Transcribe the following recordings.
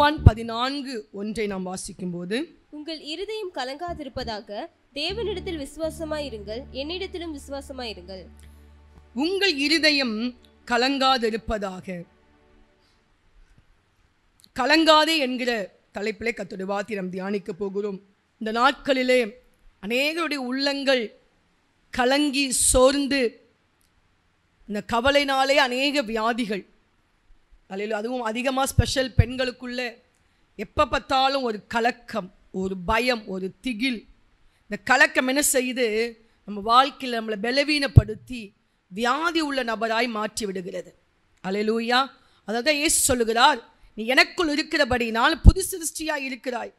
யோவான் பதினான்கு ஒன்றை நாம் வாசிக்கும் போது உங்கள் இருதயம் கலங்காதிருப்பதாக தேவனிடத்தில் விசுவாசமாயிருங்கள் இருங்கள் என்னிடத்திலும் விசுவாசமாயிருங்கள் இருங்கள் உங்கள் இருதயம் கலங்காதிருப்பதாக கலங்காதே என்கிற தலைப்பிலே கத்துடைய வாத்திரம் தியானிக்க போகிறோம் இந்த நாட்களிலே அநேகருடைய உள்ளங்கள் கலங்கி சோர்ந்து இந்த கவலைனாலே அநேக வியாதிகள் அல்ல அதுவும் அதிகமாக ஸ்பெஷல் பெண்களுக்குள்ளே எப்போ பார்த்தாலும் ஒரு கலக்கம் ஒரு பயம் ஒரு திகில் இந்த கலக்கம் என்ன செய்து நம்ம வாழ்க்கையில் நம்மளை பலவீனப்படுத்தி வியாதி உள்ள நபராய் மாற்றி விடுகிறது அலையலூயா அதாவது ஏசு சொல்லுகிறார் நீ எனக்குள் நான் புது சிருஷ்டியாக இருக்கிறாய்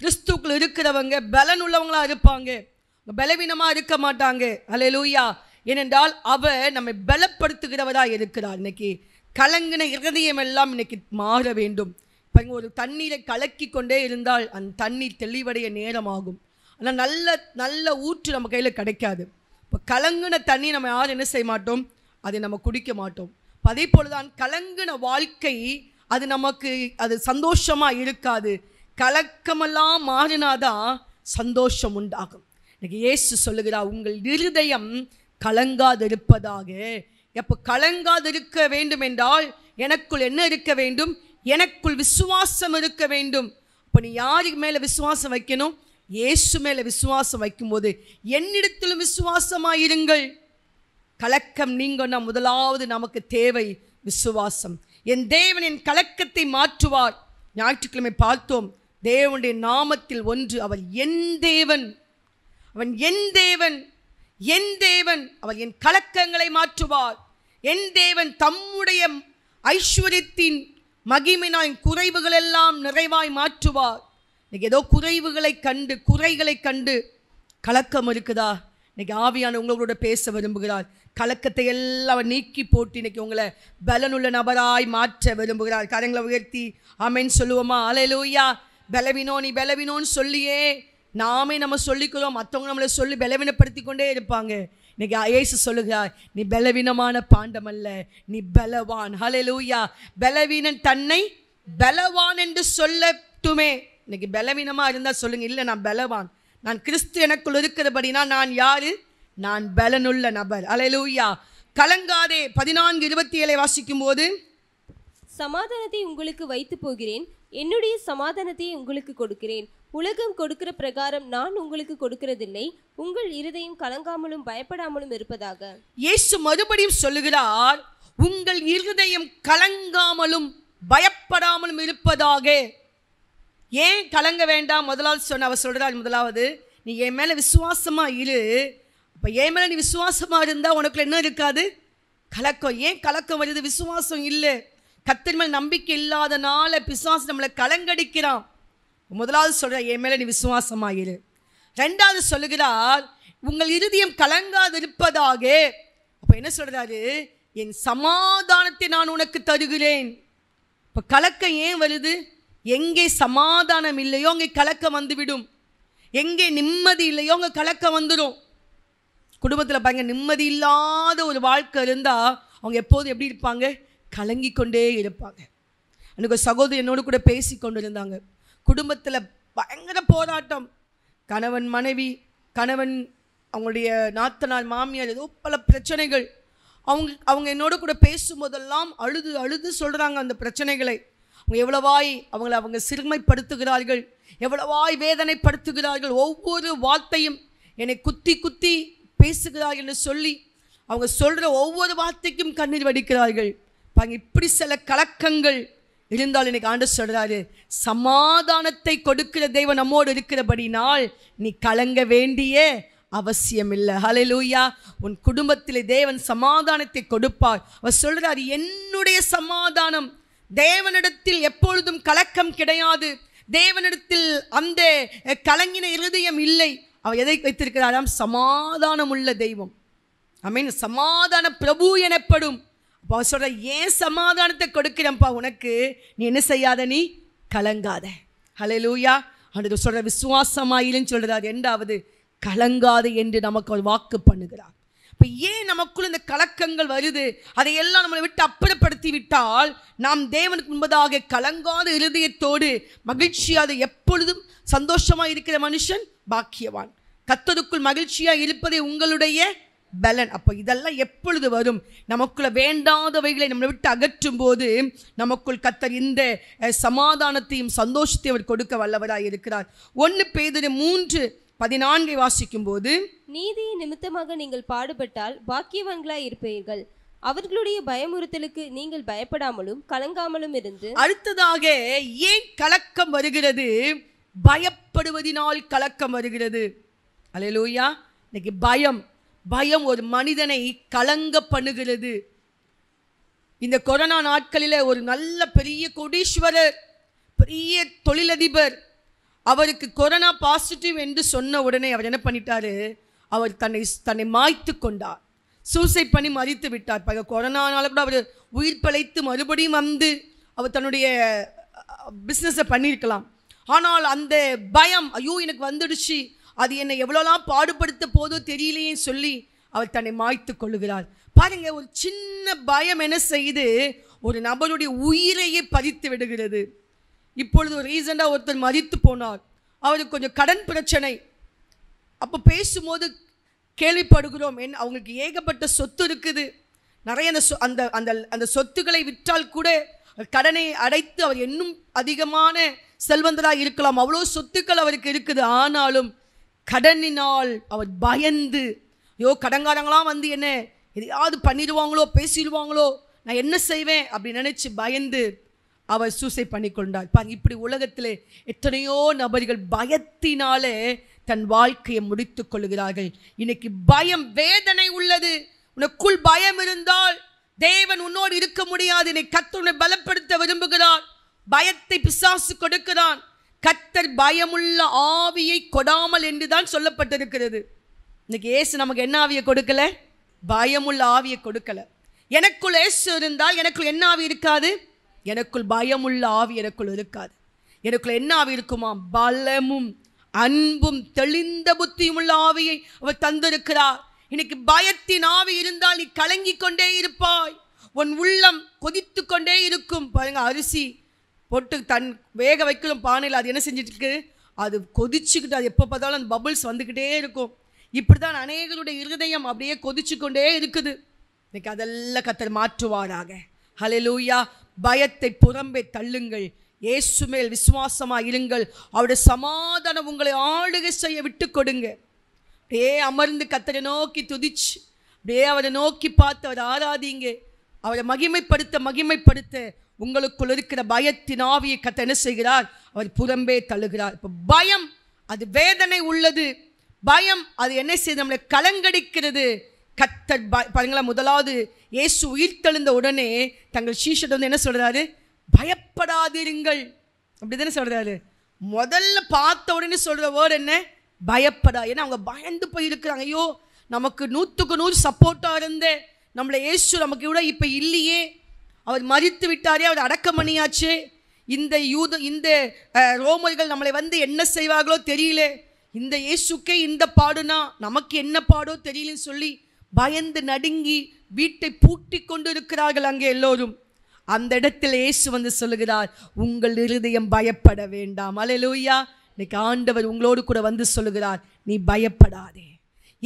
கிறிஸ்துக்குள் இருக்கிறவங்க பலன் உள்ளவங்களாக இருப்பாங்க பலவீனமாக இருக்க மாட்டாங்க அலையலூயா ஏனென்றால் அவர் நம்மை பலப்படுத்துகிறவராக இருக்கிறார் இன்னைக்கு கலங்கின இருதயம் எல்லாம் இன்னைக்கு மாற வேண்டும் பாருங்க ஒரு தண்ணீரை கலக்கி கொண்டே இருந்தால் அந்த தண்ணீர் தெளிவடைய நேரமாகும் ஆனால் நல்ல நல்ல ஊற்று நம்ம கையில் கிடைக்காது இப்போ கலங்கின தண்ணி நம்ம யாரும் என்ன செய்ய மாட்டோம் அதை நம்ம குடிக்க மாட்டோம் அதே போல தான் கலங்கின வாழ்க்கை அது நமக்கு அது சந்தோஷமாக இருக்காது கலக்கமெல்லாம் மாறினாதான் சந்தோஷம் உண்டாகும் இன்னைக்கு ஏசு சொல்லுகிறா உங்கள் இருதயம் கலங்காதிருப்பதாக எப்போ கலங்காதிருக்க வேண்டும் என்றால் எனக்குள் என்ன இருக்க வேண்டும் எனக்குள் விசுவாசம் இருக்க வேண்டும் இப்போ நீ யாருக்கு மேலே விசுவாசம் வைக்கணும் இயேசு மேலே விசுவாசம் வைக்கும்போது என்னிடத்திலும் விசுவாசமாக இருங்கள் கலக்கம் நீங்கன்னா முதலாவது நமக்கு தேவை விசுவாசம் என் தேவன் என் கலக்கத்தை மாற்றுவார் ஞாயிற்றுக்கிழமை பார்த்தோம் தேவனுடைய நாமத்தில் ஒன்று அவள் என் தேவன் அவன் என் தேவன் என் தேவன் அவள் என் கலக்கங்களை மாற்றுவார் என் தேவன் தம்முடைய ஐஸ்வர்யத்தின் மகிமினாய் குறைவுகளெல்லாம் நிறைவாய் மாற்றுவார் இன்றைக்கி ஏதோ குறைவுகளை கண்டு குறைகளை கண்டு கலக்கம் இருக்குதா இன்றைக்கி ஆவியான உங்களோட பேச விரும்புகிறார் கலக்கத்தை எல்லாம் நீக்கி போட்டு இன்னைக்கு உங்களை பலனுள்ள நபராய் மாற்ற விரும்புகிறார் கரங்களை உயர்த்தி ஆமேன்னு சொல்லுவோமா அலையலூயா பலவினோ நீ பலவினோன்னு சொல்லியே நாமே நம்ம சொல்லிக்கிறோம் மற்றவங்க நம்மளை சொல்லி பலவீனப்படுத்தி கொண்டே இருப்பாங்க இன்னைக்கு ஏசு சொல்லுகிறா நீ பலவீனமான பாண்டம் அல்ல நீ பலவான் லூயா பலவீனன் தன்னை பலவான் என்று சொல்லட்டுமே இன்னைக்கு பலவீனமாக இருந்தால் சொல்லுங்கள் இல்லை நான் பலவான் நான் கிறிஸ்து எனக்குள் இருக்கிறபடினா நான் யார் நான் பலனுள்ள நபர் அலையலூயா கலங்காதே பதினான்கு இருபத்தி ஏழை வாசிக்கும் போது சமாதானத்தை உங்களுக்கு வைத்து போகிறேன் என்னுடைய சமாதானத்தை உங்களுக்கு கொடுக்கிறேன் உலகம் கொடுக்கிற பிரகாரம் நான் உங்களுக்கு கொடுக்கிறதில்லை உங்கள் இருதயம் கலங்காமலும் பயப்படாமலும் இருப்பதாக இயேசு மறுபடியும் சொல்லுகிறார் உங்கள் இருதயம் கலங்காமலும் பயப்படாமலும் இருப்பதாக ஏன் கலங்க வேண்டாம் முதலாவது சொன்ன அவர் சொல்கிறார் முதலாவது நீ என் மேலே விசுவாசமாக இரு அப்போ என் மேலே நீ விசுவாசமாக இருந்தால் உனக்குள்ள என்ன இருக்காது கலக்கம் ஏன் கலக்கம் வருது விசுவாசம் இல்லை கத்தின் மேல் நம்பிக்கை இல்லாதனால பிசுவாசம் நம்மளை கலங்கடிக்கிறான் முதலாவது சொல்கிறார் என் மேலே நீ விசுவாசமாயிரு ரெண்டாவது சொல்லுகிறார் உங்கள் இருதயம் கலங்காதிருப்பதாக அப்போ என்ன சொல்கிறாரு என் சமாதானத்தை நான் உனக்கு தருகிறேன் இப்போ கலக்கம் ஏன் வருது எங்கே சமாதானம் இல்லையோ அங்கே கலக்கம் வந்துவிடும் எங்கே நிம்மதி இல்லையோ அங்கே கலக்கம் வந்துடும் குடும்பத்தில் பாருங்க நிம்மதி இல்லாத ஒரு வாழ்க்கை இருந்தால் அவங்க எப்போது எப்படி இருப்பாங்க கலங்கி கொண்டே இருப்பாங்க எனக்கு சகோதரி என்னோடு கூட பேசி கொண்டு இருந்தாங்க குடும்பத்தில் பயங்கர போராட்டம் கணவன் மனைவி கணவன் அவங்களுடைய நாத்தனார் மாமியார் ஏதோ பல பிரச்சனைகள் அவங்க அவங்க என்னோட கூட பேசும்போதெல்லாம் அழுது அழுது சொல்கிறாங்க அந்த பிரச்சனைகளை அவங்க எவ்வளவாய் அவங்களை அவங்க சிறுமைப்படுத்துகிறார்கள் எவ்வளவாய் வேதனைப்படுத்துகிறார்கள் ஒவ்வொரு வார்த்தையும் என்னை குத்தி குத்தி பேசுகிறார்கள் என்று சொல்லி அவங்க சொல்கிற ஒவ்வொரு வார்த்தைக்கும் கண்ணீர் வடிக்கிறார்கள் இப்படி சில கலக்கங்கள் இருந்தால் இன்னைக்கு ஆண்டு சொல்கிறாரு சமாதானத்தை கொடுக்கிற தெய்வம் நம்மோடு இருக்கிறபடினால் நீ கலங்க வேண்டிய அவசியம் இல்லை லூயா உன் குடும்பத்தில் தேவன் சமாதானத்தை கொடுப்பார் அவர் சொல்கிறார் என்னுடைய சமாதானம் தேவனிடத்தில் எப்பொழுதும் கலக்கம் கிடையாது தேவனிடத்தில் அந்த கலங்கின இருதயம் இல்லை அவர் எதை வைத்திருக்கிறாராம் சமாதானம் உள்ள தெய்வம் ஐ மீன் சமாதான பிரபு எனப்படும் அப்போ சொல்கிற ஏன் சமாதானத்தை கொடுக்கிறேன்ப்பா உனக்கு நீ என்ன செய்யாத நீ கலங்காத ஹலே லூயா ஆண்டு சொல்கிற விசுவாசமாயிலன்னு சொல்கிறது அது ரெண்டாவது கலங்காது என்று நமக்கு ஒரு வாக்கு பண்ணுகிறார் இப்போ ஏன் நமக்குள்ள இந்த கலக்கங்கள் வருது அதையெல்லாம் நம்மளை விட்டு அப்புறப்படுத்தி விட்டால் நாம் தேவனுக்கு முன்பதாக கலங்காத இருதயத்தோடு மகிழ்ச்சியாக எப்பொழுதும் சந்தோஷமாக இருக்கிற மனுஷன் பாக்கியவான் கத்தருக்குள் மகிழ்ச்சியாக இருப்பதே உங்களுடைய பலன் அப்போ இதெல்லாம் எப்பொழுது வரும் நமக்குள்ள வேண்டாதவைகளை நம்மளை விட்டு அகற்றும் போது நமக்குள் கத்தர் இந்த சமாதானத்தையும் சந்தோஷத்தையும் அவர் கொடுக்க வல்லவராக இருக்கிறார் ஒன்று பேதிரு மூன்று பதினான்கை வாசிக்கும் போது நீதி நிமித்தமாக நீங்கள் பாடுபட்டால் பாக்கியவான்களாய் இருப்பீர்கள் அவர்களுடைய பயமுறுத்தலுக்கு நீங்கள் பயப்படாமலும் கலங்காமலும் இருந்து அடுத்ததாக ஏன் கலக்கம் வருகிறது பயப்படுவதினால் கலக்கம் வருகிறது அலையலூயா இன்னைக்கு பயம் பயம் ஒரு மனிதனை கலங்க பண்ணுகிறது இந்த கொரோனா நாட்களில் ஒரு நல்ல பெரிய கோடீஸ்வரர் பெரிய தொழிலதிபர் அவருக்கு கொரோனா பாசிட்டிவ் என்று சொன்ன உடனே அவர் என்ன பண்ணிட்டாரு அவர் தன்னை தன்னை மாய்த்து கொண்டார் சூசைட் பண்ணி மறித்து விட்டார் பக கொரோனானால கூட அவர் உயிர் பிழைத்து மறுபடியும் வந்து அவர் தன்னுடைய பிஸ்னஸை பண்ணியிருக்கலாம் ஆனால் அந்த பயம் ஐயோ எனக்கு வந்துடுச்சு அது என்னை எவ்வளோலாம் பாடுபடுத்த போதோ தெரியலையே சொல்லி அவள் தன்னை மாய்த்து கொள்ளுகிறாள் பாருங்கள் ஒரு சின்ன பயம் என்ன செய்து ஒரு நபருடைய உயிரையே பறித்து விடுகிறது இப்பொழுது ரீசெண்டாக ஒருத்தர் மதித்து போனார் அவருக்கு கொஞ்சம் கடன் பிரச்சனை அப்போ பேசும்போது கேள்விப்படுகிறோம் என் அவங்களுக்கு ஏகப்பட்ட சொத்து இருக்குது நிறைய அந்த அந்த அந்த அந்த சொத்துக்களை விற்றால் கூட கடனை அடைத்து அவர் இன்னும் அதிகமான செல்வந்தராக இருக்கலாம் அவ்வளோ சொத்துக்கள் அவருக்கு இருக்குது ஆனாலும் கடனினால் அவர் பயந்து ஐயோ கடங்காரங்களாம் வந்து என்ன எதையாவது பண்ணிடுவாங்களோ பேசிடுவாங்களோ நான் என்ன செய்வேன் அப்படி நினச்சி பயந்து அவர் சூசைட் பண்ணி கொண்டார் பாருங்க இப்படி உலகத்தில் எத்தனையோ நபர்கள் பயத்தினாலே தன் வாழ்க்கையை முடித்து கொள்கிறார்கள் இன்னைக்கு பயம் வேதனை உள்ளது உனக்குள் பயம் இருந்தால் தேவன் உன்னோடு இருக்க முடியாது என்னை கத்துனை பலப்படுத்த விரும்புகிறான் பயத்தை பிசாசு கொடுக்கிறான் கத்தர் பயமுள்ள ஆவியை கொடாமல் என்று தான் சொல்லப்பட்டிருக்கிறது இன்னைக்கு ஏசு நமக்கு என்ன ஆவியை கொடுக்கல பயமுள்ள ஆவியை கொடுக்கல எனக்குள் ஏசு இருந்தால் எனக்குள் என்ன ஆவி இருக்காது எனக்குள் பயமுள்ள ஆவி எனக்குள் இருக்காது எனக்குள் என்ன ஆவி இருக்குமா பலமும் அன்பும் தெளிந்த புத்தியும் உள்ள ஆவியை அவர் தந்திருக்கிறார் இன்னைக்கு பயத்தின் ஆவி இருந்தால் நீ கலங்கி கொண்டே இருப்பாய் உன் உள்ளம் கொதித்து கொண்டே இருக்கும் பாருங்க அரிசி பொட்டு தன் வேக வைக்கலும் பானையில் அது என்ன செஞ்சிட்ருக்கு அது கொதிச்சுக்கிட்டு அது எப்போ பார்த்தாலும் அந்த பபுள்ஸ் வந்துக்கிட்டே இருக்கும் இப்படி தான் அநேகருடைய இருதயம் அப்படியே கொதிச்சு கொண்டே இருக்குது இன்னைக்கு அதெல்லாம் கத்தர் மாற்றுவாராக லூயா பயத்தை புறம்பே தள்ளுங்கள் இயேசு மேல் விசுவாசமாக இருங்கள் அவருடைய சமாதானம் உங்களை ஆளுகை செய்ய விட்டு கொடுங்க அப்படியே அமர்ந்து கத்தரை நோக்கி துதிச்சு அப்படியே அவரை நோக்கி பார்த்து அவரை ஆராதிங்க அவரை மகிமைப்படுத்த மகிமைப்படுத்த உங்களுக்குள் இருக்கிற பயத்தின் ஆவியை கத்த என்ன செய்கிறார் அவர் புறம்பே தள்ளுகிறார் இப்போ பயம் அது வேதனை உள்ளது பயம் அது என்ன செய்யுது நம்மளை கலங்கடிக்கிறது கத்தர் ப பாருங்களேன் முதலாவது இயேசு தழுந்த உடனே தங்கள் சீஷர் வந்து என்ன சொல்கிறாரு பயப்படாதிருங்கள் அப்படி தானே சொல்கிறாரு முதல்ல பார்த்த உடனே சொல்கிற வேர்டு என்ன பயப்படா ஏன்னா அவங்க பயந்து போயிருக்கிறாங்க ஐயோ நமக்கு நூற்றுக்கு நூறு சப்போர்ட்டாக இருந்தேன் நம்மளை ஏசு நமக்கு விட இப்போ இல்லையே அவர் மறித்து விட்டாரே அவர் அடக்கம் பண்ணியாச்சு இந்த யூத இந்த ரோமர்கள் நம்மளை வந்து என்ன செய்வார்களோ தெரியல இந்த இயேசுக்கே இந்த பாடுனா நமக்கு என்ன பாடோ தெரியலன்னு சொல்லி பயந்து நடுங்கி வீட்டை பூட்டி கொண்டு இருக்கிறார்கள் அங்கே எல்லோரும் அந்த இடத்தில் இயேசு வந்து சொல்லுகிறார் உங்கள் இருதயம் பயப்பட வேண்டாம் அலையலூயா இன்னைக்கு ஆண்டவர் உங்களோடு கூட வந்து சொல்லுகிறார் நீ பயப்படாதே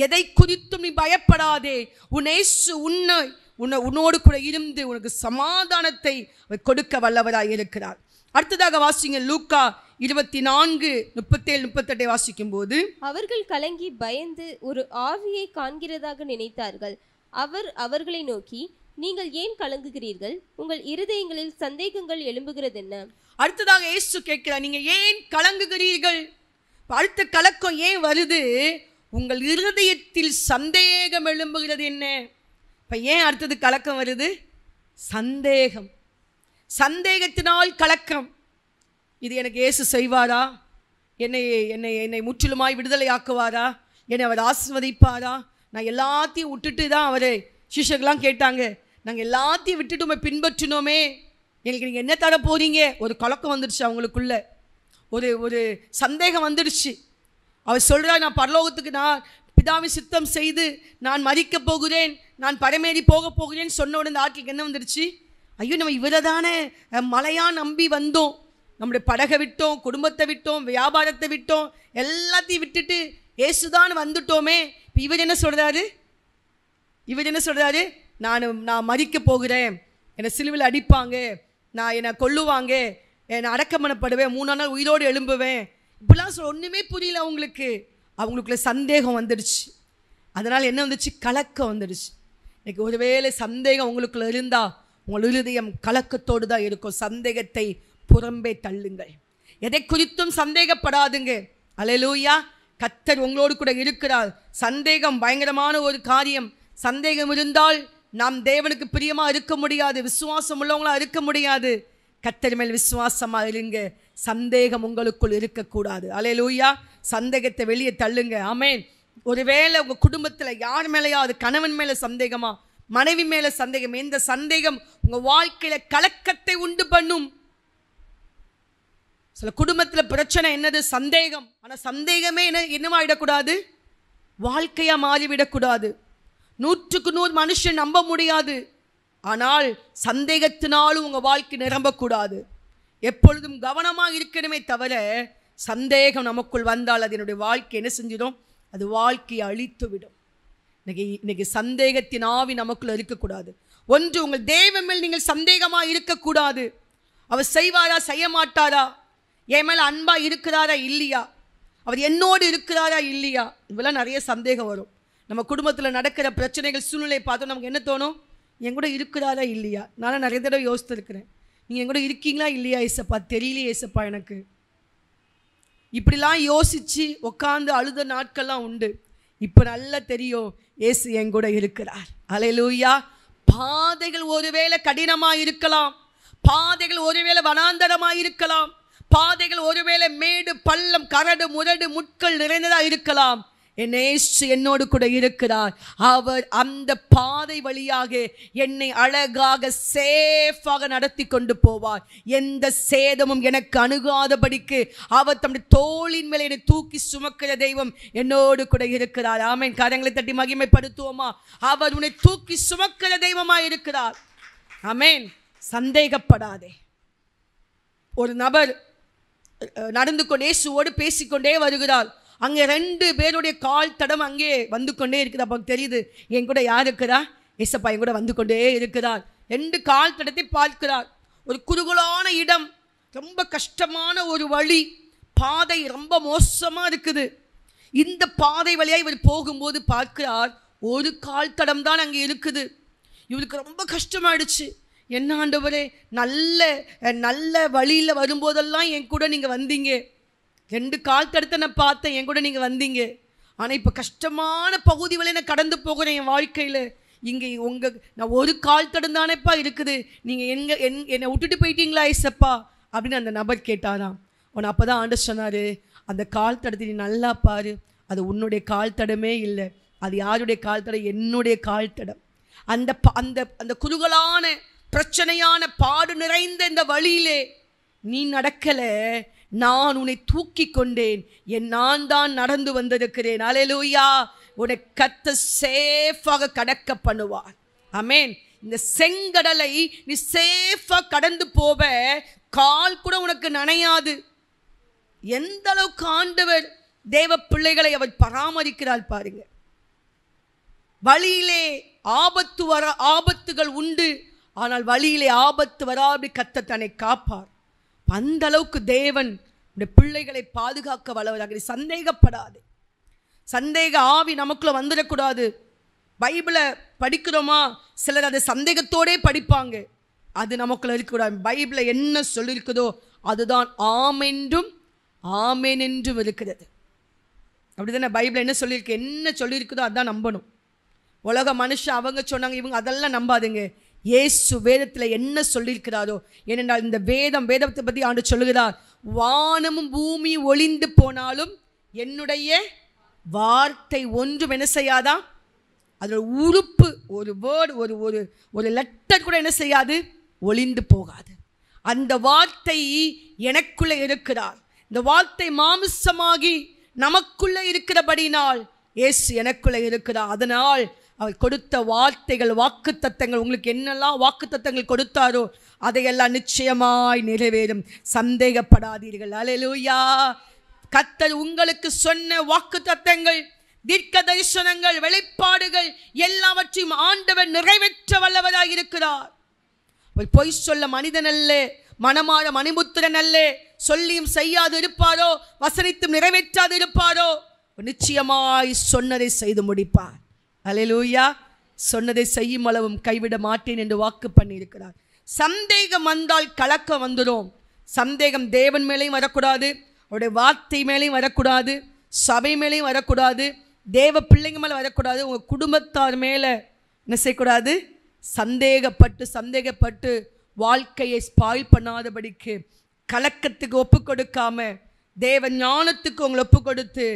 எதை குறித்தும் நீ பயப்படாதே உன் ஏசு உன்னை உன்னை உன்னோடு கூட இருந்து உனக்கு சமாதானத்தை கொடுக்க வல்லவராக இருக்கிறார் அடுத்ததாக வாசிங்க லூக்கா இருபத்தி நான்கு முப்பத்தேழு முப்பத்தெட்டை வாசிக்கும் போது அவர்கள் கலங்கி பயந்து ஒரு ஆவியை காண்கிறதாக நினைத்தார்கள் அவர் அவர்களை நோக்கி நீங்கள் ஏன் கலங்குகிறீர்கள் உங்கள் இருதயங்களில் சந்தேகங்கள் எழும்புகிறது என்ன அடுத்ததாக இயேசு கேட்கிறார் நீங்கள் ஏன் கலங்குகிறீர்கள் அடுத்த கலக்கம் ஏன் வருது உங்கள் இருதயத்தில் சந்தேகம் எழும்புகிறது என்ன இப்போ ஏன் அடுத்தது கலக்கம் வருது சந்தேகம் சந்தேகத்தினால் கலக்கம் இது எனக்கு ஏசு செய்வாரா என்னை என்னை என்னை முற்றிலுமாய் விடுதலை ஆக்குவாரா என்னை அவர் ஆஸ்வதிப்பாரா நான் எல்லாத்தையும் விட்டுட்டு தான் அவர் சிஷர்கள்லாம் கேட்டாங்க நாங்கள் எல்லாத்தையும் விட்டுட்டு உண்மை பின்பற்றினோமே எங்களுக்கு நீங்கள் என்ன தர போகிறீங்க ஒரு கலக்கம் வந்துடுச்சு அவங்களுக்குள்ள ஒரு ஒரு சந்தேகம் வந்துடுச்சு அவர் சொல்கிறா நான் பரலோகத்துக்கு நான் பிதாவின் சித்தம் செய்து நான் மதிக்கப் போகிறேன் நான் பரமேறி போக போகிறேன்னு சொன்ன உடனே இந்த ஆட்களுக்கு என்ன வந்துடுச்சு ஐயோ நம்ம இவரை தானே மலையாக நம்பி வந்தோம் நம்முடைய படகை விட்டோம் குடும்பத்தை விட்டோம் வியாபாரத்தை விட்டோம் எல்லாத்தையும் விட்டுட்டு ஏசுதான் வந்துட்டோமே இப்போ இவர் என்ன சொல்கிறாரு இவர் என்ன சொல்கிறாரு நான் நான் மதிக்க போகிறேன் என்னை சிலுவில் அடிப்பாங்க நான் என்னை கொல்லுவாங்க என்னை அடக்கம் மூணு நாள் உயிரோடு எழும்புவேன் இப்படிலாம் சொல் ஒன்றுமே புரியல அவங்களுக்கு அவங்களுக்குள்ள சந்தேகம் வந்துடுச்சு அதனால் என்ன வந்துச்சு கலக்கம் வந்துடுச்சு இன்றைக்கி ஒருவேளை சந்தேகம் உங்களுக்குள்ள இருந்தால் உங்கள் இருதயம் கலக்கத்தோடு தான் இருக்கும் சந்தேகத்தை புறம்பே தள்ளுங்கள் எதை குறித்தும் சந்தேகப்படாதுங்க அலையலூயா கத்தர் உங்களோடு கூட இருக்கிறார் சந்தேகம் பயங்கரமான ஒரு காரியம் சந்தேகம் இருந்தால் நாம் தேவனுக்கு பிரியமாக இருக்க முடியாது விசுவாசம் உள்ளவங்களாக இருக்க முடியாது கத்தர் மேல் விசுவாசமாக இருங்க சந்தேகம் உங்களுக்குள் இருக்கக்கூடாது அலே லூயா சந்தேகத்தை வெளியே தள்ளுங்க ஆமேன் ஒருவேளை உங்கள் குடும்பத்தில் யார் மேலேயாவது கணவன் மேலே சந்தேகமா மனைவி மேலே சந்தேகம் எந்த சந்தேகம் உங்கள் வாழ்க்கையில் கலக்கத்தை உண்டு பண்ணும் சில குடும்பத்தில் பிரச்சனை என்னது சந்தேகம் ஆனால் சந்தேகமே என்ன என்னவாயிடக்கூடாது வாழ்க்கையாக மாறிவிடக்கூடாது நூற்றுக்கு நூறு மனுஷன் நம்ப முடியாது ஆனால் சந்தேகத்தினாலும் உங்கள் வாழ்க்கை நிரம்பக்கூடாது எப்பொழுதும் கவனமாக இருக்கணுமே தவிர சந்தேகம் நமக்குள் வந்தால் அது என்னுடைய வாழ்க்கை என்ன செஞ்சிடும் அது வாழ்க்கையை அழித்து விடும் இன்னைக்கு இன்னைக்கு சந்தேகத்தின் ஆவி நமக்குள் இருக்கக்கூடாது ஒன்று உங்கள் தெய்வம் மேல் நீங்கள் சந்தேகமாக இருக்கக்கூடாது அவர் செய்வாரா செய்ய மாட்டாரா என் மேலே அன்பாக இருக்கிறாரா இல்லையா அவர் என்னோடு இருக்கிறாரா இல்லையா இவெல்லாம் நிறைய சந்தேகம் வரும் நம்ம குடும்பத்தில் நடக்கிற பிரச்சனைகள் சூழ்நிலையை பார்த்தோம் நமக்கு என்ன தோணும் என் கூட இருக்கிறாரா இல்லையா நானும் நிறைய தடவை யோசித்துருக்கிறேன் நீங்கள் கூட இருக்கீங்களா இல்லையா ஏசப்பா தெரியலையே ஏசப்பா எனக்கு இப்படிலாம் யோசித்து உட்காந்து அழுத நாட்கள்லாம் உண்டு இப்போ நல்லா தெரியும் ஏசு என் கூட இருக்கிறார் அலையலூயா பாதைகள் ஒருவேளை கடினமாக இருக்கலாம் பாதைகள் ஒருவேளை வனாந்தரமாக இருக்கலாம் பாதைகள் ஒருவேளை மேடு பள்ளம் கரடு முரடு முட்கள் நிறைந்ததாக இருக்கலாம் என்னோடு கூட இருக்கிறார் அவர் அந்த பாதை வழியாக என்னை அழகாக சேஃபாக நடத்தி கொண்டு போவார் எந்த சேதமும் எனக்கு அணுகாதபடிக்கு அவர் தம்முடைய தோளின் மேலே என்னை தூக்கி சுமக்கிற தெய்வம் என்னோடு கூட இருக்கிறார் ஆமேன் கரங்களை தட்டி மகிமைப்படுத்துவோமா அவர் உன்னை தூக்கி சுமக்கிற தெய்வமாக இருக்கிறார் ஆமேன் சந்தேகப்படாதே ஒரு நபர் நடந்து கொண்டே சுவோடு பேசிக்கொண்டே வருகிறார் அங்கே ரெண்டு பேருடைய கால் தடம் அங்கே வந்து கொண்டே இருக்குது அப்போ தெரியுது என் கூட யார் இருக்கிறா ஏசப்பா என் கூட வந்து கொண்டே இருக்கிறார் ரெண்டு கால் தடத்தை பார்க்கிறார் ஒரு குறுகலான இடம் ரொம்ப கஷ்டமான ஒரு வழி பாதை ரொம்ப மோசமாக இருக்குது இந்த பாதை வழியாக இவர் போகும்போது பார்க்கிறார் ஒரு கால் தடம் தான் அங்கே இருக்குது இவருக்கு ரொம்ப கஷ்டமாயிடுச்சு என்ன ஆண்டவரே நல்ல நல்ல வழியில் வரும்போதெல்லாம் என் கூட நீங்கள் வந்தீங்க ரெண்டு கால் தடுத்த நான் பார்த்தேன் என் கூட நீங்கள் வந்தீங்க ஆனால் இப்போ கஷ்டமான பகுதிகளை நான் கடந்து போகிறேன் என் வாழ்க்கையில் இங்கே உங்கள் நான் ஒரு கால் தடுந்தானேப்பா இருக்குது நீங்கள் எங்கே என் என்னை விட்டுட்டு போயிட்டீங்களா ஐசப்பா அப்படின்னு அந்த நபர் கேட்டாராம் அவன் அப்போ தான் ஆண்டு சொன்னார் அந்த கால் தடத்தை நீ நல்லா பாரு அது உன்னுடைய கால் தடமே இல்லை அது யாருடைய கால் தடம் என்னுடைய கால் தடம் அந்த அந்த அந்த குறுகலான பிரச்சனையான பாடு நிறைந்த இந்த வழியிலே நீ நடக்கலை நான் உன்னை தூக்கி கொண்டேன் என் நான் தான் நடந்து வந்திருக்கிறேன் அலையலூயா உன்னை கத்த சேஃபாக கடக்க பண்ணுவார் அமேன் இந்த செங்கடலை நீ சேஃபாக கடந்து போவ கால் கூட உனக்கு நனையாது எந்த அளவுக்கு ஆண்டவர் தேவ பிள்ளைகளை அவர் பராமரிக்கிறாள் பாருங்க வழியிலே ஆபத்து வர ஆபத்துகள் உண்டு ஆனால் வழியிலே ஆபத்து வராது கத்த தன்னை காப்பார் அந்த அளவுக்கு தேவன் பிள்ளைகளை பாதுகாக்க வளவதாக சந்தேகப்படாது சந்தேக ஆவி நமக்குள்ளே வந்துடக்கூடாது பைபிளை படிக்கிறோமா சிலர் அதை சந்தேகத்தோடே படிப்பாங்க அது நமக்குள்ள இருக்கக்கூடாது பைபிளை என்ன சொல்லியிருக்குதோ அதுதான் ஆமென்றும் ஆமேனென்றும் இருக்கிறது அப்படி தானே பைபிளை என்ன சொல்லியிருக்கு என்ன சொல்லியிருக்குதோ அதான் நம்பணும் உலக மனுஷன் அவங்க சொன்னாங்க இவங்க அதெல்லாம் நம்பாதுங்க இயேசு வேதத்தில் என்ன சொல்லியிருக்கிறாரோ ஏனென்றால் இந்த வேதம் வேதத்தை பற்றி ஆண்டு சொல்லுகிறார் வானமும் பூமி ஒளிந்து போனாலும் என்னுடைய வார்த்தை ஒன்றும் என்ன செய்யாதா அதோட உறுப்பு ஒரு வேர்டு ஒரு ஒரு ஒரு லெட்டர் கூட என்ன செய்யாது ஒளிந்து போகாது அந்த வார்த்தை எனக்குள்ளே இருக்கிறார் இந்த வார்த்தை மாமிசமாகி நமக்குள்ளே இருக்கிறபடினால் இயேசு எனக்குள்ளே இருக்கிறார் அதனால் அவர் கொடுத்த வார்த்தைகள் வாக்கு தத்தங்கள் உங்களுக்கு என்னெல்லாம் வாக்கு தத்தங்கள் கொடுத்தாரோ அதையெல்லாம் நிச்சயமாய் நிறைவேறும் சந்தேகப்படாதீர்கள் அலையலூயா கத்தர் உங்களுக்கு சொன்ன வாக்கு தத்தங்கள் தீர்க்க தரிசனங்கள் வெளிப்பாடுகள் எல்லாவற்றையும் ஆண்டவர் நிறைவேற்ற வல்லவராக இருக்கிறார் அவர் பொய் சொல்ல மனிதன் அல்ல மனமாற மணிமுத்திரன் அல்ல சொல்லியும் செய்யாது இருப்பாரோ வசனித்தும் நிறைவேற்றாது இருப்பாரோ நிச்சயமாய் சொன்னதை செய்து முடிப்பார் அலையலூயா சொன்னதை செய்யும் அளவும் கைவிட மாட்டேன் என்று வாக்கு பண்ணியிருக்கிறார் சந்தேகம் வந்தால் கலக்கம் வந்துடும் சந்தேகம் தேவன் மேலேயும் வரக்கூடாது அவருடைய வார்த்தை மேலேயும் வரக்கூடாது சபை மேலேயும் வரக்கூடாது தேவ பிள்ளைங்க மேலே வரக்கூடாது உங்கள் குடும்பத்தார் மேலே என்ன செய்யக்கூடாது சந்தேகப்பட்டு சந்தேகப்பட்டு வாழ்க்கையை ஸ்பாயில் பண்ணாதபடிக்கு கலக்கத்துக்கு ஒப்பு கொடுக்காம தேவ ஞானத்துக்கு உங்களை ஒப்பு கொடுத்து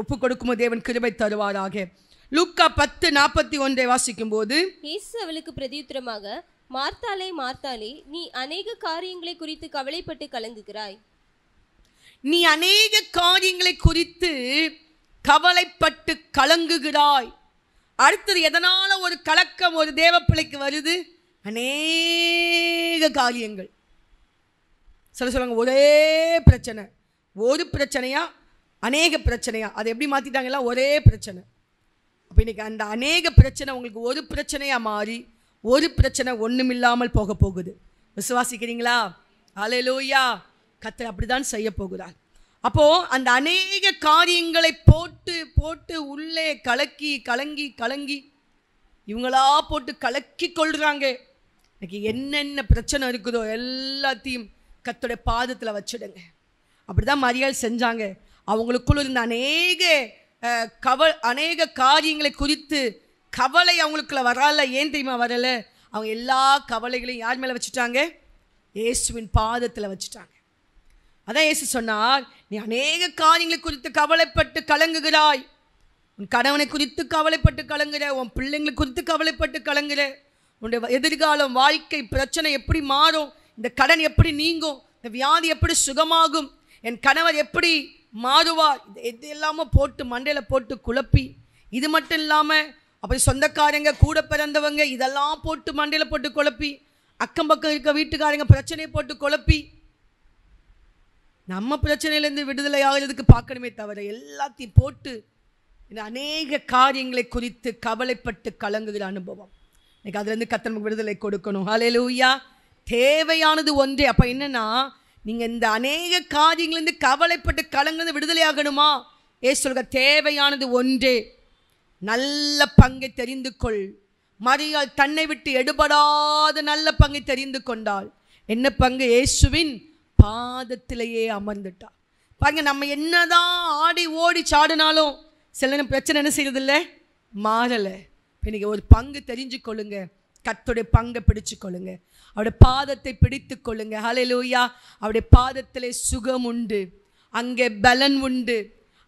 ஒப்பு கொடுக்குமோ தேவன் கிருபை தருவாராக லூக்கா பத்து நாற்பத்தி ஒன்றை வாசிக்கும் போது இயேசு அவளுக்கு பிரதியுத்தரமாக மார்த்தாலே மார்த்தாலே நீ அநேக காரியங்களை குறித்து கவலைப்பட்டு கலங்குகிறாய் நீ அநேக காரியங்களை குறித்து கவலைப்பட்டு கலங்குகிறாய் அடுத்தது எதனால ஒரு கலக்கம் ஒரு தேவ பிள்ளைக்கு வருது அநேக காரியங்கள் சில சொல்லுங்க ஒரே பிரச்சனை ஒரு பிரச்சனையா அநேக பிரச்சனையா அதை எப்படி மாற்றிட்டாங்களா ஒரே பிரச்சனை அப்போ இன்றைக்கி அந்த அநேக பிரச்சனை உங்களுக்கு ஒரு பிரச்சனையாக மாறி ஒரு பிரச்சனை ஒன்றும் இல்லாமல் போக போகுது விசுவாசிக்கிறீங்களா அலையலூயா கத்தை அப்படி தான் செய்ய போகிறார் அப்போது அந்த அநேக காரியங்களை போட்டு போட்டு உள்ளே கலக்கி கலங்கி கலங்கி இவங்களா போட்டு கலக்கி கொள்கிறாங்க இன்னைக்கு என்னென்ன பிரச்சனை இருக்குதோ எல்லாத்தையும் கத்தோடைய பாதத்தில் வச்சுடுங்க அப்படி தான் மரியாதை செஞ்சாங்க அவங்களுக்குள்ள இருந்த அநேக கவ அநேக காரியங்களை குறித்து கவலை அவங்களுக்குள்ள வரல ஏன் தெரியுமா வரலை அவங்க எல்லா கவலைகளையும் யார் மேலே வச்சுட்டாங்க இயேசுவின் பாதத்தில் வச்சுட்டாங்க அதான் இயேசு சொன்னார் நீ அநேக காரியங்களை குறித்து கவலைப்பட்டு கலங்குகிறாய் உன் கணவனை குறித்து கவலைப்பட்டு கலங்குற உன் பிள்ளைங்களை குறித்து கவலைப்பட்டு கலங்குற உன்னுடைய எதிர்காலம் வாழ்க்கை பிரச்சனை எப்படி மாறும் இந்த கடன் எப்படி நீங்கும் இந்த வியாதி எப்படி சுகமாகும் என் கணவர் எப்படி மாதுவா எது இல்லாமல் போட்டு மண்டையில் போட்டு குழப்பி இது மட்டும் இல்லாமல் அப்படி சொந்தக்காரங்க கூட பிறந்தவங்க இதெல்லாம் போட்டு மண்டையில் போட்டு குழப்பி அக்கம் பக்கம் இருக்க வீட்டுக்காரங்க பிரச்சனையை போட்டு குழப்பி நம்ம பிரச்சனையிலேருந்து விடுதலை ஆகிறதுக்கு பார்க்கணுமே தவிர எல்லாத்தையும் போட்டு இந்த அநேக காரியங்களை குறித்து கவலைப்பட்டு கலங்குகிற அனுபவம் இன்னைக்கு அதுலேருந்து கத்தனுக்கு விடுதலை கொடுக்கணும் ஹலே லூயா தேவையானது ஒன்றே அப்போ என்னென்னா நீங்கள் இந்த அநேக காரியங்கள்லேருந்து கவலைப்பட்டு கலங்கிறது விடுதலையாகணுமா ஏ சொல்க தேவையானது ஒன்று நல்ல பங்கை தெரிந்து கொள் மரியாள் தன்னை விட்டு எடுபடாத நல்ல பங்கை தெரிந்து கொண்டாள் என்ன பங்கு இயேசுவின் பாதத்திலேயே அமர்ந்துட்டா பாருங்க நம்ம என்னதான் ஆடி ஓடி சாடினாலும் சில பிரச்சனை என்ன செய்யறதில்ல மாறலை இன்றைக்கி ஒரு பங்கு தெரிஞ்சு கொள்ளுங்கள் கத்துடைய பங்கை பிடிச்சு கொள்ளுங்க அவருடைய பாதத்தை பிடித்து கொள்ளுங்க ஹலலூயா அவருடைய பாதத்தில் சுகம் உண்டு அங்கே பலன் உண்டு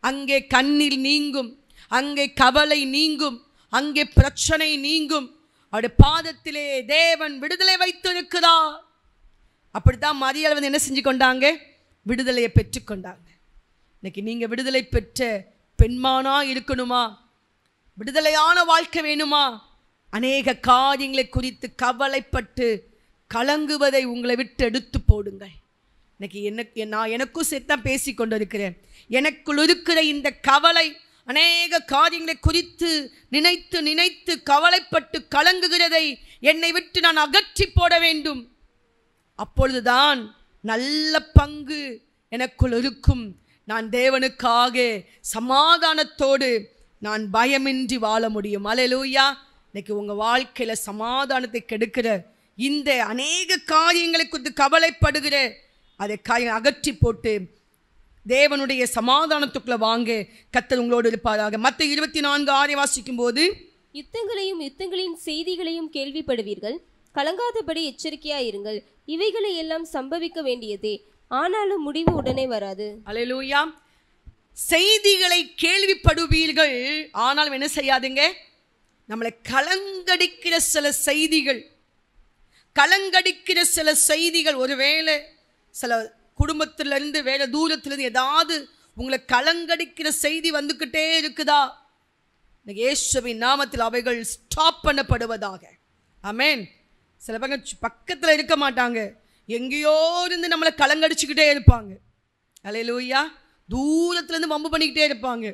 அங்கே கண்ணில் நீங்கும் அங்கே கவலை நீங்கும் அங்கே பிரச்சனை நீங்கும் அவருடைய பாதத்திலே தேவன் விடுதலை வைத்திருக்கிறா அப்படித்தான் மரியாதை வந்து என்ன செஞ்சு கொண்டாங்க விடுதலையை பெற்றுக்கொண்டாங்க இன்னைக்கு நீங்கள் விடுதலை பெற்ற பெண்மானா இருக்கணுமா விடுதலையான வாழ்க்கை வேணுமா அநேக காரியங்களை குறித்து கவலைப்பட்டு கலங்குவதை உங்களை விட்டு எடுத்து போடுங்கள் எனக்கு என்ன நான் எனக்கும் சேர்த்தான் பேசி கொண்டு இருக்கிறேன் எனக்குள் இருக்கிற இந்த கவலை அநேக காரியங்களை குறித்து நினைத்து நினைத்து கவலைப்பட்டு கலங்குகிறதை என்னை விட்டு நான் அகற்றி போட வேண்டும் அப்பொழுதுதான் நல்ல பங்கு எனக்குள் இருக்கும் நான் தேவனுக்காக சமாதானத்தோடு நான் பயமின்றி வாழ முடியும் அலையலூயா இன்னைக்கு உங்கள் வாழ்க்கையில் சமாதானத்தை கெடுக்கிற இந்த அநேக காரியங்களை குறித்து கவலைப்படுகிற அதை காய அகற்றி போட்டு தேவனுடைய சமாதானத்துக்குள்ளே வாங்க கத்தர் உங்களோடு இருப்பாராக மற்ற இருபத்தி நான்கு ஆறை வாசிக்கும் போது யுத்தங்களையும் யுத்தங்களின் செய்திகளையும் கேள்விப்படுவீர்கள் கலங்காதபடி இருங்கள் இவைகளை எல்லாம் சம்பவிக்க வேண்டியதே ஆனாலும் முடிவு உடனே வராது அலையலூயா செய்திகளை கேள்விப்படுவீர்கள் ஆனாலும் என்ன செய்யாதுங்க நம்மளை கலங்கடிக்கிற சில செய்திகள் கலங்கடிக்கிற சில செய்திகள் ஒருவேளை சில குடும்பத்திலேருந்து வேறு தூரத்துலேருந்து ஏதாவது உங்களை கலங்கடிக்கிற செய்தி வந்துக்கிட்டே இருக்குதா ஏசுவின் நாமத்தில் அவைகள் ஸ்டாப் பண்ணப்படுவதாக அமேன் சில பேர் பக்கத்தில் இருக்க மாட்டாங்க எங்கேயோ இருந்து நம்மளை கலங்கடிச்சுக்கிட்டே இருப்பாங்க அலே லூயா தூரத்துலேருந்து வம்பு பண்ணிக்கிட்டே இருப்பாங்க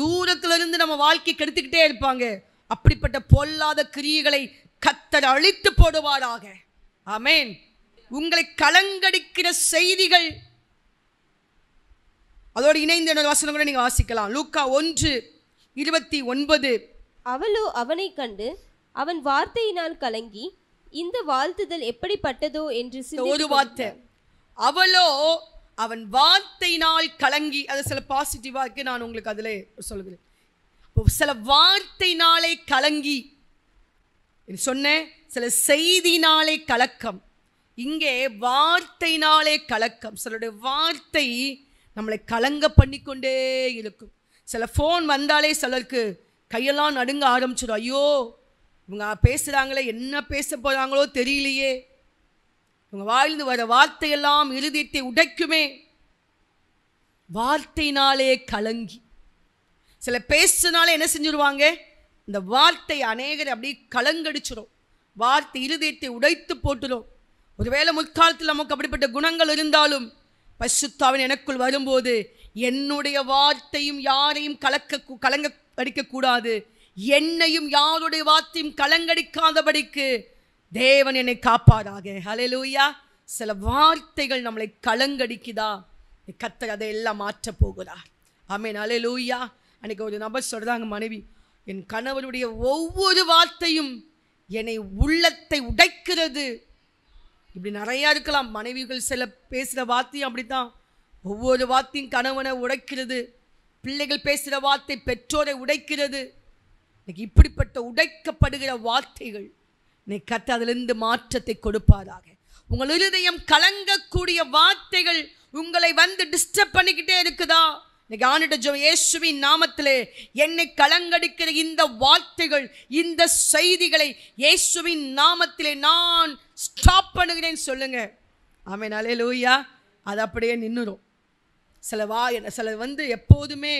தூரத்துலேருந்து நம்ம வாழ்க்கை கெடுத்துக்கிட்டே இருப்பாங்க அப்படிப்பட்ட பொல்லாத கிரியைகளை கத்தர் அழித்து போடுவாராக அமேன் உங்களை கலங்கடிக்கிற செய்திகள் அதோடு இணைந்த வாசனம் கூட நீங்கள் வாசிக்கலாம் லூக்கா ஒன்று இருபத்தி ஒன்பது அவளோ அவனை கண்டு அவன் வார்த்தையினால் கலங்கி இந்த வாழ்த்துதல் எப்படிப்பட்டதோ என்று ஒரு வார்த்தை அவளோ அவன் வார்த்தையினால் கலங்கி அது சில பாசிட்டிவாக்கு நான் உங்களுக்கு அதில் சொல்லுகிறேன் சில வார்த்தையினாலே கலங்கி சொன்னேன் சில செய்தினாலே கலக்கம் இங்கே வார்த்தையினாலே கலக்கம் சிலருடைய வார்த்தை நம்மளை கலங்க பண்ணி கொண்டே இருக்கும் சில ஃபோன் வந்தாலே சிலருக்கு கையெல்லாம் நடுங்க ஆரம்பிச்சிடும் ஐயோ இவங்க பேசுகிறாங்களே என்ன பேச போகிறாங்களோ தெரியலையே இவங்க வாழ்ந்து வர வார்த்தையெல்லாம் இருதயத்தை உடைக்குமே வார்த்தையினாலே கலங்கி சில பேசுனால என்ன செஞ்சுருவாங்க இந்த வார்த்தை அநேகர் அப்படியே கலங்கடிச்சிடும் வார்த்தை இருதயத்தை உடைத்து போட்டுரும் ஒருவேளை முற்காலத்தில் நமக்கு அப்படிப்பட்ட குணங்கள் இருந்தாலும் பசுத்தாவின் எனக்குள் வரும்போது என்னுடைய வார்த்தையும் யாரையும் கலக்க கலங்க அடிக்கக்கூடாது என்னையும் யாருடைய வார்த்தையும் கலங்கடிக்காதபடிக்கு தேவன் என்னை காப்பாராக லூயா சில வார்த்தைகள் நம்மளை கலங்கடிக்குதா கத்தர் எல்லாம் மாற்றப் போகிறார் ஆமேன் லூயா அன்றைக்கி ஒரு நபர் சொல்கிறாங்க மனைவி என் கணவருடைய ஒவ்வொரு வார்த்தையும் என்னை உள்ளத்தை உடைக்கிறது இப்படி நிறையா இருக்கலாம் மனைவிகள் சில பேசுகிற வார்த்தையும் அப்படி தான் ஒவ்வொரு வார்த்தையும் கணவனை உடைக்கிறது பிள்ளைகள் பேசுகிற வார்த்தை பெற்றோரை உடைக்கிறது இன்னைக்கு இப்படிப்பட்ட உடைக்கப்படுகிற வார்த்தைகள் இன்னைக்கு கத்த அதிலிருந்து மாற்றத்தை கொடுப்பாராக உங்கள் இருதயம் கலங்கக்கூடிய வார்த்தைகள் உங்களை வந்து டிஸ்டர்ப் பண்ணிக்கிட்டே இருக்குதா இயேசுவின் நாமத்திலே என்னை கலங்கடிக்கிற இந்த வார்த்தைகள் இந்த செய்திகளை இயேசுவின் நாமத்திலே நான் ஸ்டாப் பண்ணுகிறேன் சொல்லுங்க ஆமைனாலே லூயா அது அப்படியே நின்றுடும் சில வா சில வந்து எப்போதுமே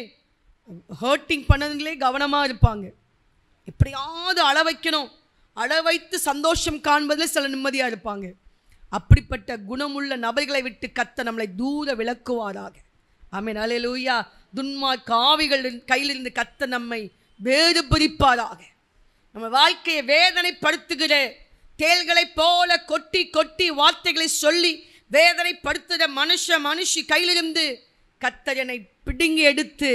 ஹர்ட்டிங் பண்ணதுங்களே கவனமாக இருப்பாங்க எப்படியாவது அள வைக்கணும் அள வைத்து சந்தோஷம் காண்பதில் சில நிம்மதியாக இருப்பாங்க அப்படிப்பட்ட குணமுள்ள நபர்களை விட்டு கத்த நம்மளை தூர விளக்குவாராக ஆமீன் அலையலூயா துன்மார்க்க ஆவிகளின் கையிலிருந்து கத்த நம்மை வேறு பிரிப்பாராக நம்ம வாழ்க்கையை வேதனைப்படுத்துகிற தேல்களைப் போல கொட்டி கொட்டி வார்த்தைகளை சொல்லி வேதனைப்படுத்துகிற மனுஷ மனுஷி கையிலிருந்து கத்தரனை பிடுங்கி எடுத்து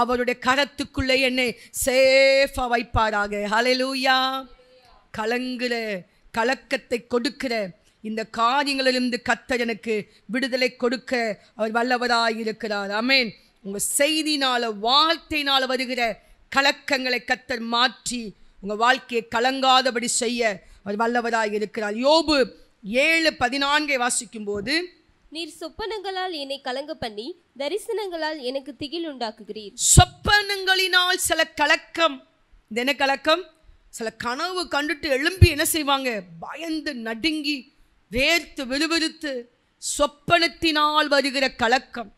அவருடைய கரத்துக்குள்ளே என்னை சேஃபாக வைப்பாராக ஹலலூயா கலங்குற கலக்கத்தை கொடுக்கிற இந்த காரியங்களிலிருந்து கத்தர் எனக்கு விடுதலை கொடுக்க அவர் வல்லவராக இருக்கிறார் அமேன் உங்கள் செய்தினால் வாழ்த்தினால் வருகிற கலக்கங்களை கத்தர் மாற்றி உங்கள் வாழ்க்கையை கலங்காதபடி செய்ய அவர் வல்லவராக இருக்கிறார் யோபு ஏழு பதினான்கை வாசிக்கும் போது நீர் சொப்பனங்களால் என்னை கலங்க பண்ணி தரிசனங்களால் எனக்கு திகில் உண்டாக்குகிறீர் சொப்பனங்களினால் சில கலக்கம் என்ன கலக்கம் சில கனவு கண்டுட்டு எழும்பி என்ன செய்வாங்க பயந்து நடுங்கி வேர்த்து விறுவிறுத்து சொப்பனத்தினால் வருகிற கலக்கம்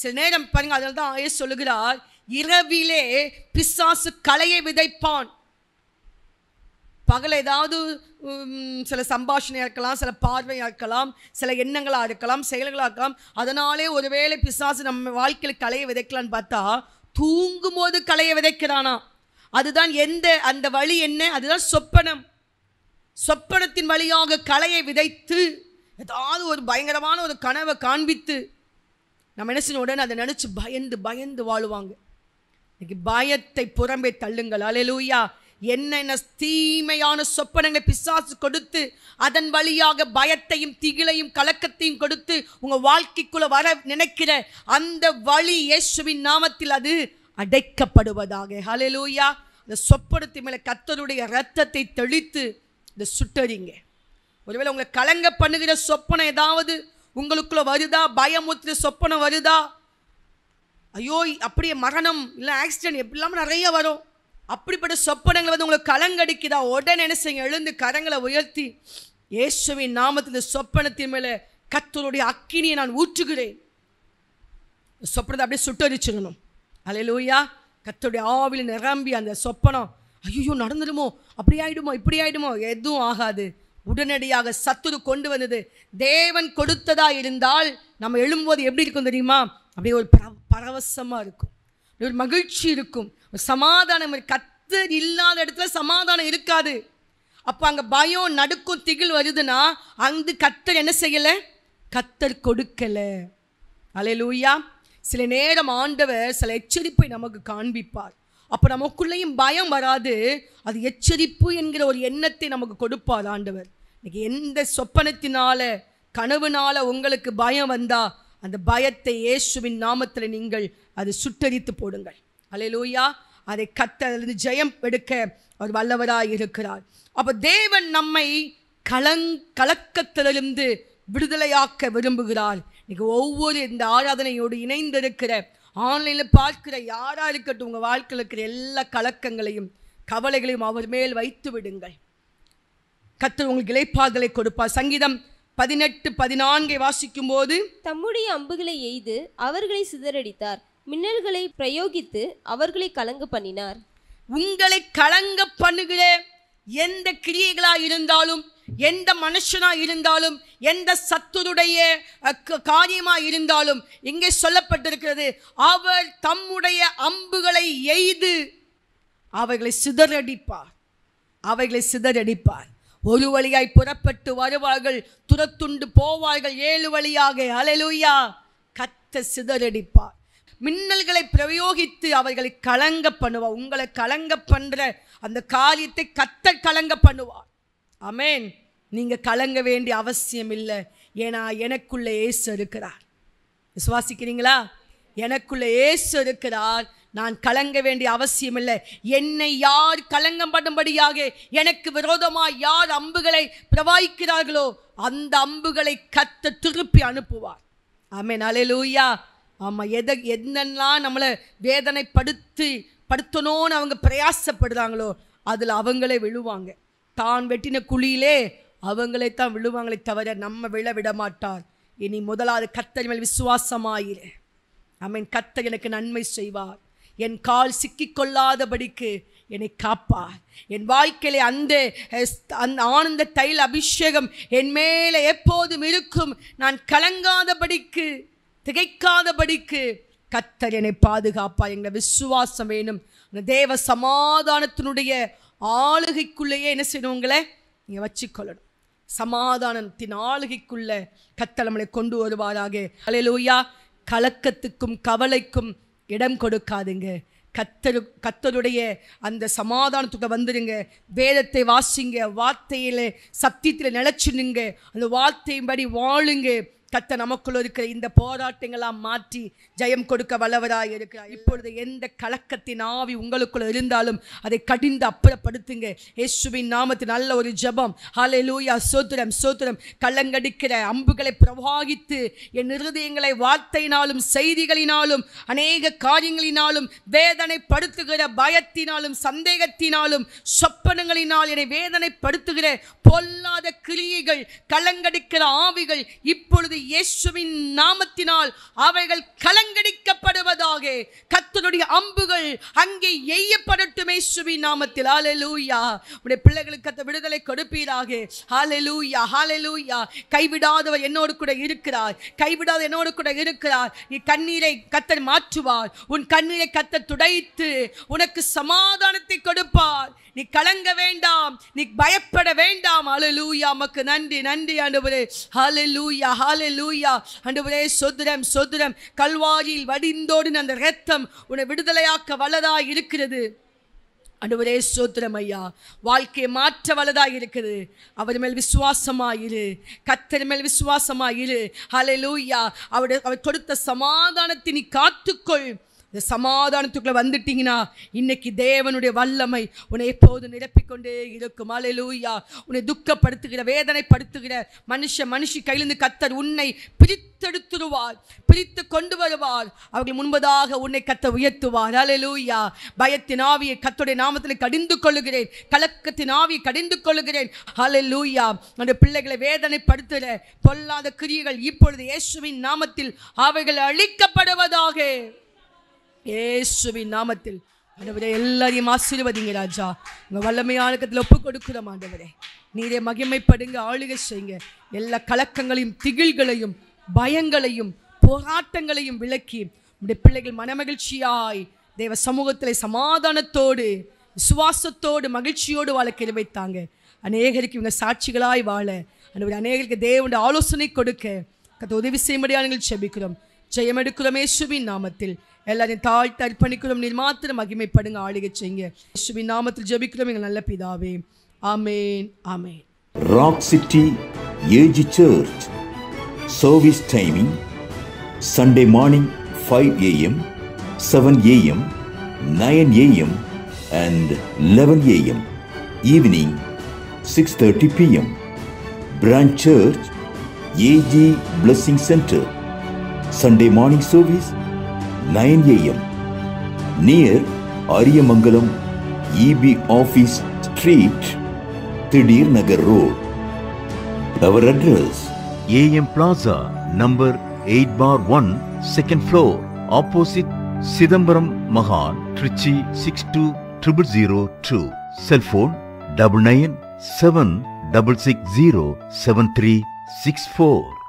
சில நேரம் பாருங்கள் அதில் தான் ஆய சொல்லுகிறார் இரவிலே பிசாசு கலையை விதைப்பான் பகல ஏதாவது சில சம்பாஷணையாக இருக்கலாம் சில பார்வையாக இருக்கலாம் சில எண்ணங்களாக இருக்கலாம் செயல்களாக இருக்கலாம் அதனாலே ஒருவேளை பிசாசு நம்ம வாழ்க்கையில் கலையை விதைக்கலான்னு பார்த்தா தூங்கும் போது கலையை விதைக்கிறானா அதுதான் எந்த அந்த வழி என்ன அதுதான் சொப்பனம் சொப்பனத்தின் வழியாக கலையை விதைத்து ஏதாவது ஒரு பயங்கரமான ஒரு கனவை காண்பித்து நம்ம நினச்சின உடனே அதை நினச்சி பயந்து பயந்து வாழுவாங்க இன்னைக்கு பயத்தை புறம்பே தள்ளுங்கள் அலையலூயா என்னென்ன தீமையான சொப்பனங்களை பிசாசு கொடுத்து அதன் வழியாக பயத்தையும் திகிலையும் கலக்கத்தையும் கொடுத்து உங்கள் வாழ்க்கைக்குள்ளே வர நினைக்கிற அந்த வழி இயேசுவின் நாமத்தில் அது அடைக்கப்படுவதாக ஹலெலூயா அந்த சொப்பனத்தின் மேலே கத்தருடைய ரத்தத்தை தெளித்து இந்த சுட்டறிங்க ஒருவேளை உங்களை கலங்க பண்ணுகிற சொப்பனை ஏதாவது உங்களுக்குள்ளே வருதா பயமுத்துற சொப்பனை வருதா ஐயோ அப்படியே மரணம் இல்லை ஆக்சிடென்ட் எப்படி இல்லாமல் நிறைய வரும் அப்படிப்பட்ட சொப்பனங்களை வந்து உங்களுக்கு கலங்கடிக்குதா உடனே என்ன செய்யுங்க எழுந்து கரங்களை உயர்த்தி இயேசுவின் நாமத்தில் சொப்பனத்தின் மேலே கத்தருடைய அக்கினியை நான் ஊற்றுகிறேன் சொப்பனத்தை அப்படியே சுட்டரிச்சிடணும் அலையிலூயா கத்தருடைய ஆவில் நிரம்பி அந்த சொப்பனம் ஐயோ நடந்துடுமோ அப்படி ஆகிடுமோ இப்படி ஆகிடுமோ எதுவும் ஆகாது உடனடியாக சத்துரு கொண்டு வந்தது தேவன் கொடுத்ததா இருந்தால் நம்ம எழும்போது எப்படி இருக்கும் தெரியுமா அப்படியே ஒரு பர பரவசமாக இருக்கும் ஒரு மகிழ்ச்சி இருக்கும் ஒரு சமாதானம் கத்து இல்லாத இடத்துல சமாதானம் இருக்காது அப்போ அங்கே பயம் நடுக்கும் திகில் வருதுன்னா அங்கு கத்தர் என்ன செய்யலை கத்தர் கொடுக்கலை அலையலூயா சில நேரம் ஆண்டவர் சில எச்சரிப்பை நமக்கு காண்பிப்பார் அப்போ நமக்குள்ளேயும் பயம் வராது அது எச்சரிப்பு என்கிற ஒரு எண்ணத்தை நமக்கு கொடுப்பார் ஆண்டவர் இன்றைக்கி எந்த சொப்பனத்தினால கனவுனால உங்களுக்கு பயம் வந்தால் அந்த பயத்தை இயேசுவின் நாமத்தில் நீங்கள் அது சுட்டரித்து போடுங்கள் அலையலூயா அதை கத்தலிருந்து ஜெயம் எடுக்க அவர் வல்லவராக இருக்கிறார் அப்போ தேவன் நம்மை கலங் கலக்கத்திலிருந்து விடுதலையாக்க விரும்புகிறார் இன்னைக்கு ஒவ்வொரு இந்த ஆராதனையோடு இணைந்திருக்கிற ஆன்லைனில் பார்க்கிற யாராக இருக்கட்டும் உங்கள் வாழ்க்கையில் இருக்கிற எல்லா கலக்கங்களையும் கவலைகளையும் அவர் மேல் வைத்து விடுங்கள் கத்தர் உங்களுக்கு இலைப்பாதலை கொடுப்பார் சங்கீதம் பதினெட்டு பதினான்கை வாசிக்கும் போது தம்முடைய அம்புகளை எய்து அவர்களை சிதறடித்தார் மின்னல்களை பிரயோகித்து அவர்களை கலங்க பண்ணினார் உங்களை கலங்க பண்ணுகிற எந்த கிரியைகளாக இருந்தாலும் எந்த மனுஷனாக இருந்தாலும் எந்த சத்துருடைய காரியமாக இருந்தாலும் இங்கே சொல்லப்பட்டிருக்கிறது அவர் தம்முடைய அம்புகளை எய்து அவைகளை சிதறடிப்பார் அவைகளை சிதறடிப்பார் ஒரு வழியாய் புறப்பட்டு வருவார்கள் துரத்துண்டு போவார்கள் ஏழு வழியாக அலலுயா கத்த சிதறடிப்பார் மின்னல்களை பிரயோகித்து அவர்களை கலங்க பண்ணுவார் உங்களை கலங்க பண்ணுற அந்த காரியத்தை கத்த கலங்க பண்ணுவார் அமேன் நீங்கள் கலங்க வேண்டிய அவசியம் இல்லை ஏன்னா எனக்குள்ளே ஏசு இருக்கிறார் விசுவாசிக்கிறீங்களா எனக்குள்ளே ஏசு இருக்கிறார் நான் கலங்க வேண்டிய அவசியம் இல்லை என்னை யார் கலங்கம் பண்ணும்படியாக எனக்கு விரோதமாக யார் அம்புகளை பிரவாயிக்கிறார்களோ அந்த அம்புகளை கத்த திருப்பி அனுப்புவார் ஆமே நாளே லூயா ஆமாம் எதை என்னெல்லாம் நம்மளை வேதனைப்படுத்தி படுத்தணும்னு அவங்க பிரயாசப்படுறாங்களோ அதில் அவங்களே விழுவாங்க தான் வெட்டின குழியிலே தான் விழுவாங்களே தவிர நம்ம விழ விடமாட்டார் இனி முதலாவது கத்தர் மேல் விசுவாசமாயிரு அவன் கத்தர் எனக்கு நன்மை செய்வார் என் கால் சிக்கிக்கொள்ளாதபடிக்கு என்னை காப்பார் என் வாழ்க்கையிலே அந்த அந்த ஆனந்த தைல் அபிஷேகம் என் மேலே எப்போதும் இருக்கும் நான் கலங்காதபடிக்கு திகைக்காதபடிக்கு கத்தர் என்னை பாதுகாப்பார் எங்களை விசுவாசம் வேணும் தேவ சமாதானத்தினுடைய ஆளுகைக்குள்ளேயே என்ன செய்யணும் உங்களை நீங்கள் வச்சுக்கொள்ளணும் சமாதானத்தின் ஆளுகைக்குள்ள நம்மளை கொண்டு வருவாராக அலையலூயா கலக்கத்துக்கும் கவலைக்கும் இடம் கொடுக்காதுங்க கத்தரு கத்தருடைய அந்த சமாதானத்துக்கு வந்துடுங்க வேதத்தை வாசிங்க வார்த்தையில் சத்தியத்தில் நிலச்சிடுங்க அந்த வார்த்தையின்படி வாழுங்க கத்த நமக்குள் இருக்கிற இந்த போராட்டங்களாம் மாற்றி ஜெயம் கொடுக்க வல்லவராக இருக்கிறார் இப்பொழுது எந்த கலக்கத்தின் ஆவி உங்களுக்குள்ள இருந்தாலும் அதை கடிந்து அப்புறப்படுத்துங்க யேசுவின் நாமத்து நல்ல ஒரு ஜபம் லூயா சோத்திரம் சோத்திரம் கள்ளங்கடிக்கிற அம்புகளை பிரவாகித்து என் இருதயங்களை வார்த்தையினாலும் செய்திகளினாலும் அநேக காரியங்களினாலும் வேதனைப்படுத்துகிற பயத்தினாலும் சந்தேகத்தினாலும் சொப்பனங்களினால் என்னை வேதனைப்படுத்துகிற பொல்லாத கிளியைகள் கலங்கடிக்கிற ஆவிகள் இப்பொழுது இயேசுவின் நாமத்தினால் அவைகள் கலங்கடிக்கப்படுவதாக கர்த்தருடைய அம்புகள் அங்கே எய்யப்படட்டுமே சுவி நாமத்தில் ஆலெலூயா உடைய பிள்ளைகளுக்கு அந்த விடுதலை கொடுப்பீராக ஹாலெலூயா ஹாலெலூயா கைவிடாதவர் என்னோடு கூட இருக்கிறார் கைவிடாத என்னோடு கூட இருக்கிறார் நீ கண்ணீரை கத்தர் மாற்றுவார் உன் கண்ணீரை கத்த துடைத்து உனக்கு சமாதானத்தை கொடுப்பார் நீ கலங்க வேண்டாம் நீ பயப்பட வேண்டாம் அலலூயா மக்கு நன்றி நன்றி ஆண்டவரே ஹாலெலூயா ஹாலெலூயா ஆண்டவரே சொதுரம் சொதுரம் கல்வாரியில் வடிந்தோடு அந்த ரத்தம் உன்னை விடுதலையாக்க வல்லதா இருக்கிறது அன்றுவரே சோத்திரம் ஐயா வாழ்க்கையை மாற்ற வல்லதாக இருக்குது அவர் மேல் விசுவாசமாயிரு கத்தர் மேல் விசுவாசமாயிரு ஹலலூயா அவர் அவர் கொடுத்த சமாதானத்தை நீ காத்துக்கொள் இந்த சமாதானத்துக்குள்ளே வந்துட்டீங்கன்னா இன்னைக்கு தேவனுடைய வல்லமை உன்னை எப்போது நிரப்பிக்கொண்டே இருக்கும் அலையலூயா உன்னை துக்கப்படுத்துகிற வேதனைப்படுத்துகிற மனுஷ மனுஷி கையிலிருந்து கத்தர் உன்னை பிரித்தெடுத்துடுவார் பிரித்து கொண்டு வருவார் அவர்கள் முன்பதாக உன்னை கத்த உயர்த்துவார் அலையலூயா பயத்தின் ஆவியை கத்துடைய நாமத்தில் கடிந்து கொள்ளுகிறேன் கலக்கத்தின் ஆவியை கடிந்து கொள்ளுகிறேன் அலையலூயா அந்த பிள்ளைகளை வேதனைப்படுத்துகிற பொல்லாத கிரியைகள் இப்பொழுது இயேசுவின் நாமத்தில் அவைகள் அழிக்கப்படுவதாக ஏசுவின் நாமத்தில் ஆண்டவரே எல்லாரையும் ஆசீர்வதிங்க ராஜா உங்கள் வல்லமையான கத்தில் ஒப்பு கொடுக்குறோம் ஆண்டவரே நீரே மகிமைப்படுங்க ஆளுகை செய்யுங்க எல்லா கலக்கங்களையும் திகில்களையும் பயங்களையும் போராட்டங்களையும் விளக்கி உடைய பிள்ளைகள் மனமகிழ்ச்சியாய் தேவ சமூகத்தில் சமாதானத்தோடு விசுவாசத்தோடு மகிழ்ச்சியோடு வாழ கிருமைத்தாங்க அநேகருக்கு இவங்க சாட்சிகளாய் வாழ அன்றைய அநேகருக்கு தேவனுடைய ஆலோசனை கொடுக்க கத்த உதவி செய்யும்படியாக நீங்கள் செபிக்கிறோம் ஜெயமெடுக்கிறோமே சுவின் நாமத்தில் எல்லாரையும் தாழ்த்து அர்ப்பணிக்கிறோம் நீர் மாத்திரம் மகிமைப்படுங்க ஆளுகை செய்யுங்க இயேசுவின் நாமத்தில் ஜபிக்கிறோம் எங்கள் நல்ல பிதாவே amen amen rock city AG church service timing Sunday morning five AM seven AM nine AM and eleven AM evening six thirty PM branch church AG Blessing centre Sunday morning service nine AM near Ariyamangalam EB office street Thideer Nagar road our address AM plaza number eight bar one second floor opposite Chidambaram மகான் Trichy six two triple zero two cellphone double nine seven double six zero seven three six four